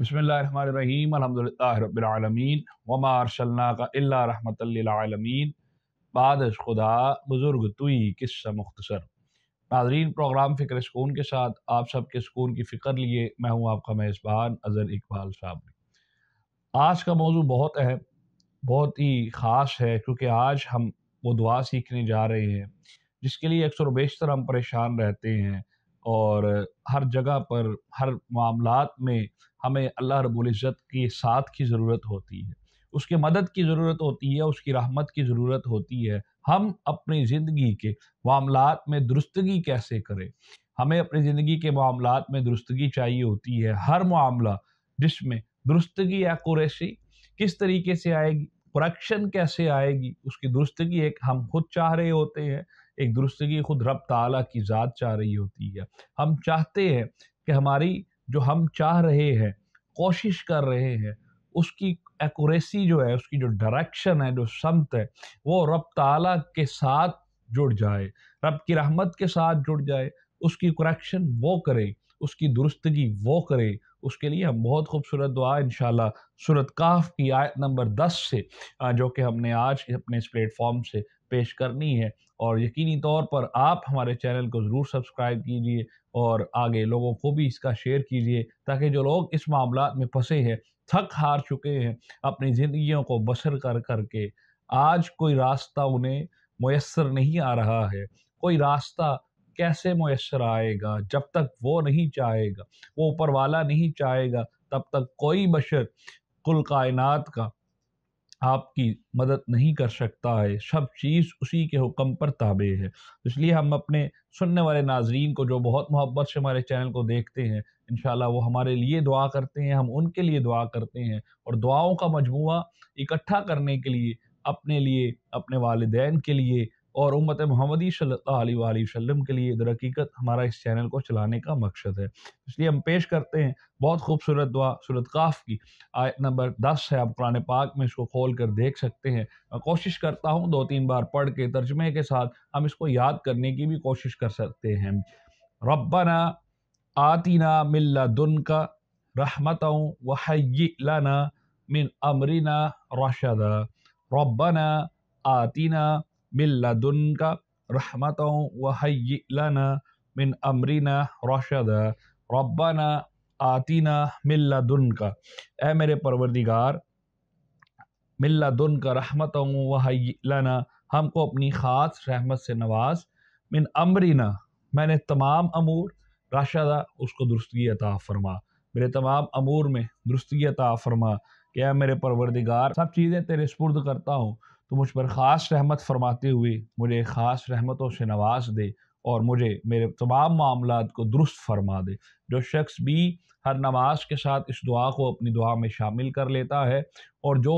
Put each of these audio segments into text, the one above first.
बसमीम अलहमदिल्लाबीआलमीन वमा अरसलना का बादश खुदा बुज़ुर्ग तुई किस्सा मुख्तसर नाजरीन प्रोग्राम फ़िक्र सुकून के साथ आप सबके सुकून की फ़िक्र लिए मैं हूँ आपका मेज़बान अज़र इकबाल साहब आज का मौजू बहुत अहम बहुत ही ख़ास है क्योंकि आज हम वो दुआ सीखने जा रहे हैं जिसके लिए अक्सर बेशतर हम परेशान रहते हैं और हर जगह पर हर मामला में हमें अल्लाह रबुल्ज़त के साथ की ज़रूरत होती है उसके मदद की ज़रूरत होती है उसकी रहमत की ज़रूरत होती है हम अपनी ज़िंदगी के मामला में दुरुस्तगी कैसे करें हमें अपनी ज़िंदगी के मामलात में दुरुस्तगी चाहिए होती है हर मामला जिसमें दुरुस्तगी या किस तरीके से आएगी प्रॉक्शन कैसे आएगी उसकी दुरुस्तगी एक हम खुद चाह रहे होते हैं एक दुरुस्तगी खुद रब ताला की ज़ात चाह रही होती है हम चाहते हैं कि हमारी जो हम चाह रहे हैं कोशिश कर रहे हैं उसकी एक्यूरेसी जो है उसकी जो डायरेक्शन है जो समत है वो रब ताला के साथ जुड़ जाए रब की रहमत के साथ जुड़ जाए उसकी करेक्शन वो करे उसकी दुरुस्तगी वो करे उसके लिए हम बहुत खूबसूरत दुआ इन सूरत काफ की आयत नंबर दस से जो कि हमने आज अपने इस प्लेटफॉर्म से पेश करनी है और यकीनी तौर पर आप हमारे चैनल को ज़रूर सब्सक्राइब कीजिए और आगे लोगों को भी इसका शेयर कीजिए ताकि जो लोग इस मामला में फंसे हैं थक हार चुके हैं अपनी ज़िंदगियों को बसर कर करके आज कोई रास्ता उन्हें मैसर नहीं आ रहा है कोई रास्ता कैसे मैसर आएगा जब तक वो नहीं चाहेगा वो ऊपर वाला नहीं चाहेगा तब तक कोई बशर कुल कायनात का आपकी मदद नहीं कर सकता है सब चीज़ उसी के हुक्म पर ताबे है इसलिए हम अपने सुनने वाले नाजरीन को जो बहुत मोहब्बत से हमारे चैनल को देखते हैं इन वो हमारे लिए दुआ करते हैं हम उनके लिए दुआ करते हैं और दुआओं का मजमु इकट्ठा करने के लिए अपने लिए अपने वालदेन के लिए और उम्मत मोहम्मदी वसल्लम के लिए दरक़ीक़त हमारा इस चैनल को चलाने का मकसद है इसलिए हम पेश करते हैं बहुत खूबसूरत दुआ सूरत काफ की आयत नंबर दस है आप कुरान पाक में इसको खोल कर देख सकते हैं मैं कोशिश करता हूँ दो तीन बार पढ़ के तर्जमे के साथ हम इसको याद करने की भी कोशिश कर सकते हैं रबाना आतिना मिल्ला दुन का रहमत वहना मिन अमरीना रशदा रबाना आतिना का रहमत वहयना मिन अमरीना रोशद रब्बाना आतीना मिल्लदुनका ए मेरे परवरदिगार मिल्लदुनका रहमत वहयना हमको अपनी ख़ास रहमत से नवाज मिन अमरीना मैंने तमाम अमूर राशद उसको दुरुस्तगी अता फरमा मेरे तमाम अमूर में दुरुस्तगी अता फरमा क्या मेरे परवरदिगार सब चीज़ें तेरे स्पुर्द करता हूँ तो मुझ पर ख़ास रहमत फरमाते हुए मुझे ख़ास रहमतों से नवाज दे और मुझे मेरे तमाम मामला को दुरुस्त फरमा दे जो शख्स भी हर नमाज के साथ इस दुआ को अपनी दुआ में शामिल कर लेता है और जो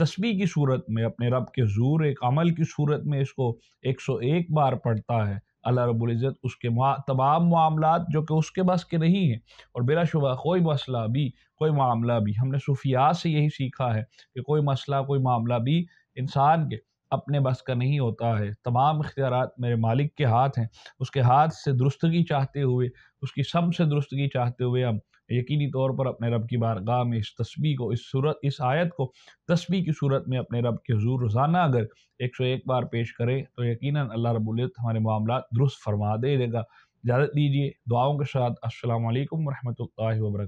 तस्वीर की सूरत में अपने रब के जूर एक अमल की सूरत में इसको 101 बार पढ़ता है अल्लाह रबुल्ज़त उसके तमाम मामला जो कि उसके बस के नहीं हैं और बिलाशुबा कोई मसला भी कोई मामला भी हमने सूफिया से यही सीखा है कि कोई मसला कोई मामला भी इंसान के अपने बस का नहीं होता है तमाम इख्तियार मेरे मालिक के हाथ हैं उसके हाथ से दुरुस्तगी चाहते हुए उसकी सम से दुरुस्तगी चाहते हुए हम यकीनी तौर पर अपने रब की बारगाह में इस तस्वीर को इस सूरत इस आयत को तस्वीर की सूरत में अपने रब के हजूर रोज़ाना अगर एक सौ एक बार पेश करें तो यकीन अल्लाह रबुल हमारे मामला दुरुस्त फरमा दे देगा इजाज़त दीजिए दुआओं के साथ असल वरहमल वरक